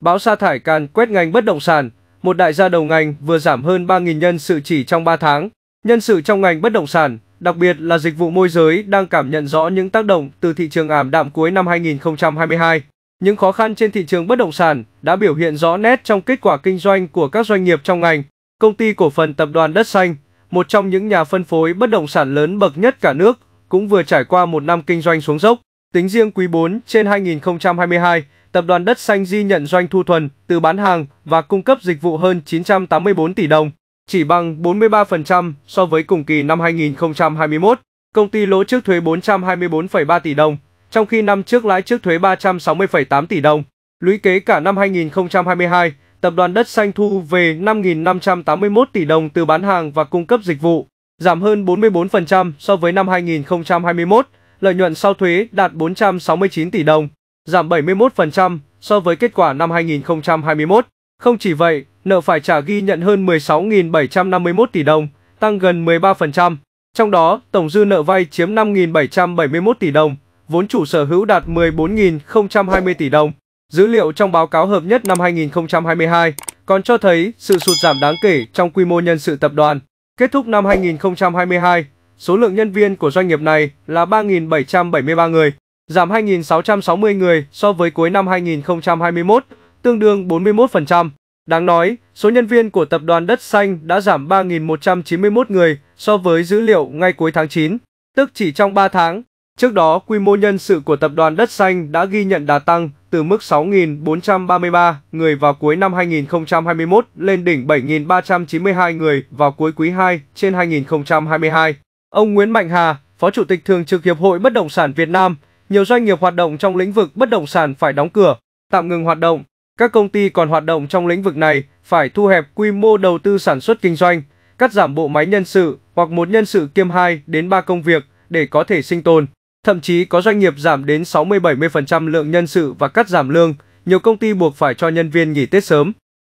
Báo sa thải can quét ngành bất động sản, một đại gia đầu ngành vừa giảm hơn 3.000 nhân sự chỉ trong 3 tháng. Nhân sự trong ngành bất động sản, đặc biệt là dịch vụ môi giới đang cảm nhận rõ những tác động từ thị trường ảm đạm cuối năm 2022. Những khó khăn trên thị trường bất động sản đã biểu hiện rõ nét trong kết quả kinh doanh của các doanh nghiệp trong ngành. Công ty cổ phần tập đoàn Đất Xanh, một trong những nhà phân phối bất động sản lớn bậc nhất cả nước, cũng vừa trải qua một năm kinh doanh xuống dốc. Tính riêng quý 4 trên 2022, tập đoàn đất xanh Di nhận doanh thu thuần từ bán hàng và cung cấp dịch vụ hơn 984 tỷ đồng, chỉ bằng 43% so với cùng kỳ năm 2021. Công ty lỗ trước thuế 424,3 tỷ đồng, trong khi năm trước lãi trước thuế 360,8 tỷ đồng. Lũy kế cả năm 2022, tập đoàn đất xanh thu về 5.581 tỷ đồng từ bán hàng và cung cấp dịch vụ, giảm hơn 44% so với năm 2021, lợi nhuận sau thuế đạt 469 tỷ đồng giảm 71% so với kết quả năm 2021. Không chỉ vậy, nợ phải trả ghi nhận hơn 16.751 tỷ đồng, tăng gần 13%. Trong đó, tổng dư nợ vay chiếm 5.771 tỷ đồng, vốn chủ sở hữu đạt 14.020 tỷ đồng. Dữ liệu trong báo cáo hợp nhất năm 2022 còn cho thấy sự sụt giảm đáng kể trong quy mô nhân sự tập đoàn. Kết thúc năm 2022, số lượng nhân viên của doanh nghiệp này là 3.773 người giảm 2.660 người so với cuối năm 2021, tương đương 41%. Đáng nói, số nhân viên của tập đoàn Đất Xanh đã giảm 3.191 người so với dữ liệu ngay cuối tháng 9, tức chỉ trong 3 tháng. Trước đó, quy mô nhân sự của tập đoàn Đất Xanh đã ghi nhận đà tăng từ mức 6.433 người vào cuối năm 2021 lên đỉnh 7.392 người vào cuối quý 2 trên 2022. Ông Nguyễn Mạnh Hà, Phó Chủ tịch Thường trực Hiệp hội Bất động sản Việt Nam, nhiều doanh nghiệp hoạt động trong lĩnh vực bất động sản phải đóng cửa, tạm ngừng hoạt động. Các công ty còn hoạt động trong lĩnh vực này phải thu hẹp quy mô đầu tư sản xuất kinh doanh, cắt giảm bộ máy nhân sự hoặc một nhân sự kiêm 2 đến 3 công việc để có thể sinh tồn. Thậm chí có doanh nghiệp giảm đến 60-70% lượng nhân sự và cắt giảm lương, nhiều công ty buộc phải cho nhân viên nghỉ Tết sớm.